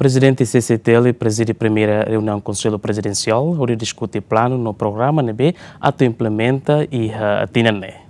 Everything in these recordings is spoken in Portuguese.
presidente CCTL preside a primeira reunião do Conselho Presidencial, onde discute plano no programa NB, ato implementa e eh, atinane.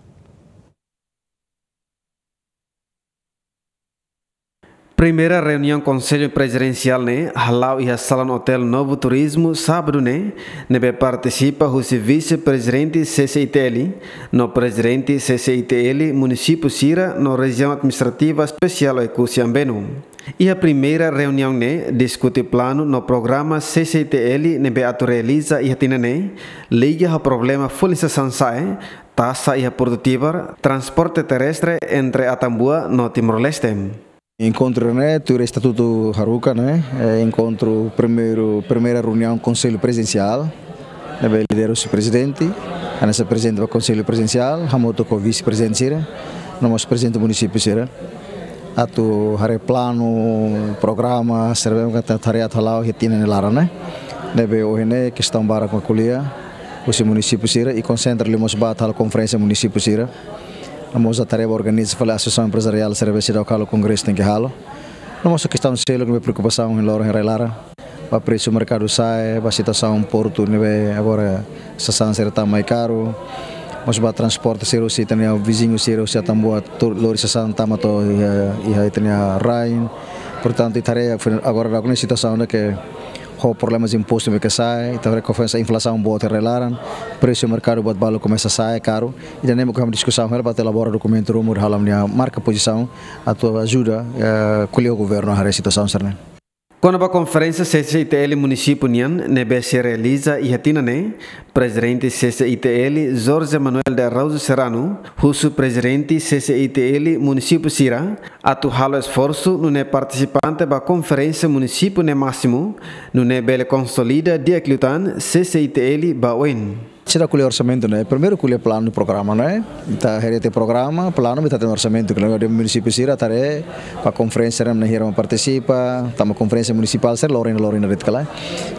Primeira reunião Conselho Presidencial né, Halau e no Hotel Novo Turismo, sábado né, nebe participa o vice-presidente CCITL, no presidente CCITL, município Sira, no região administrativa especial Ecusiambeno. E a primeira reunião né, discute plano no programa CCTL ne né, beato realiza e atina né, liga ao problema fulisa sansae, taxa e produtiva, transporte terrestre entre Atambua no Timor-Leste. Encontro, né, Tura Estatuto Haruka, né, é, encontro primeiro, primeira reunião Conselho presidencial né, lidera-se o presidente, a nossa presidente do Conselho presidencial Ramoto com vice-presidente, nós presidente do município, será atu hari plano programa servem kata taria talau hitina nilara né eh. nebe ohine questão bara com a colhia os municípios ira e concentra limos batal conferência municípios ira namos a tarefa organiza pela associação empresarial cerveja do calo congresso tem que halo namos a questão selo que me preocupação em loro relara para preço mercado sai para situação porto nebe agora estação será mai caro mas ba transporte siro si tania vizinho siro si tambua lori sasan tama to ia ia rain portanto itare agora agora situação né que o problema de me que sai, então a inflação boa te relaram, preço do mercado bot balo começa a sair é caro, e já nem com a discussão ela para elaborar documento rumor halam marca posição, a tua ajuda, eh, colher governo a situação, certo? Né? Quando a conferência CCITL Município Nian, nebe se realiza e retinane, né? presidente CCITL Jorge Manuel de Araújo Serrano, russo presidente CCITL Município Sira, atuhalo esforço no ne participante da conferência Município ne máximo, no ne bele consolida de aclutan CCITL Bauen. será colher orçamento, né? Primeiro colher plano do programa, né? Da herete programa, plano, tá tendo orçamento, que o município sira tare para conferência na hira participa, tamo conferência municipal ser lorena lorena ret kala.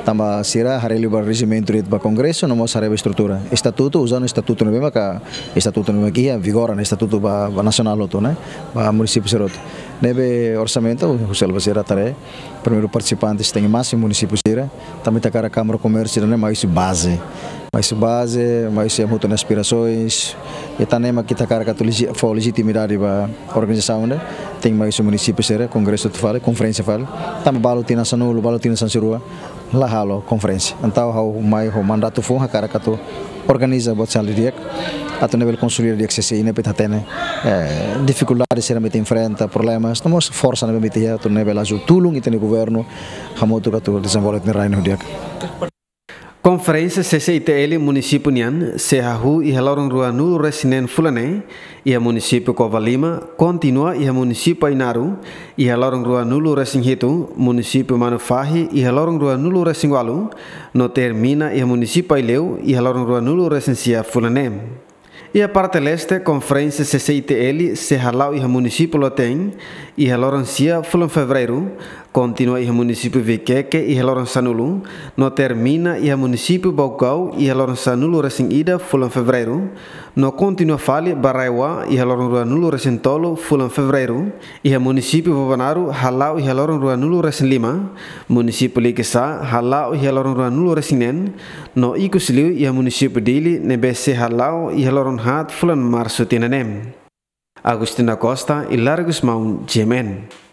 Tamo sira hari libar regimento ret para congresso, não mostra a estrutura. Estatuto, usando estatuto no mesmo ka estatuto è aqui, vigora no estatuto ba, ba nacional né? Ba município sirot. Nebe orçamento, o selva sira tare primeiro participante, participantes tem máximo município sira, também tá cara câmara comércio, né? Mais base. mais base, mais é nas aspirações. E também aqui está cara que foi legitimidade da organização, né? Tem mais o município, será congresso de fala, conferência fala. Também balotina sanulo, balotina sansurua, lá halo conferência. Então, o mais o mandato foi a carga que tu organiza bot sal a ato nível consulir dia CC ini pita tene dificuldades era mete enfrenta problemas nós força na mete a ato nível azu tulung itu ni governo hamotu katu desenvolvimento né, raino dia Conferência CCITL Município Nian, Serrahu e Helorongua no Resinen fulané. e Município Covalima, continua e Município Ainaru, e Helorongua no Resinhitu, Município Manufahi e Helorongua no Resingualu, no termina e Município Aileu e Helorongua no Resencia Fulane. E a parte leste, Conferência CCITL, Serralau e Município Lotem, e Heloroncia Fulan Fevereiro, Continua MuniSipu município iha loran sanulu, no termina e município iha loran sanulu resing ida fulan fevereiro, no continua Fali Baraiwa e ruanulu resing tolo fulan fevereiro, iha município Bobanaru Halau e ruanulu resing lima, município Likesa Halau e ruanulu resing nen, no Siliu iha município Dili nebese Halau loran hat fulan marsutinanem. tinanem. Agustina Costa Ilargus Maun, Jemen.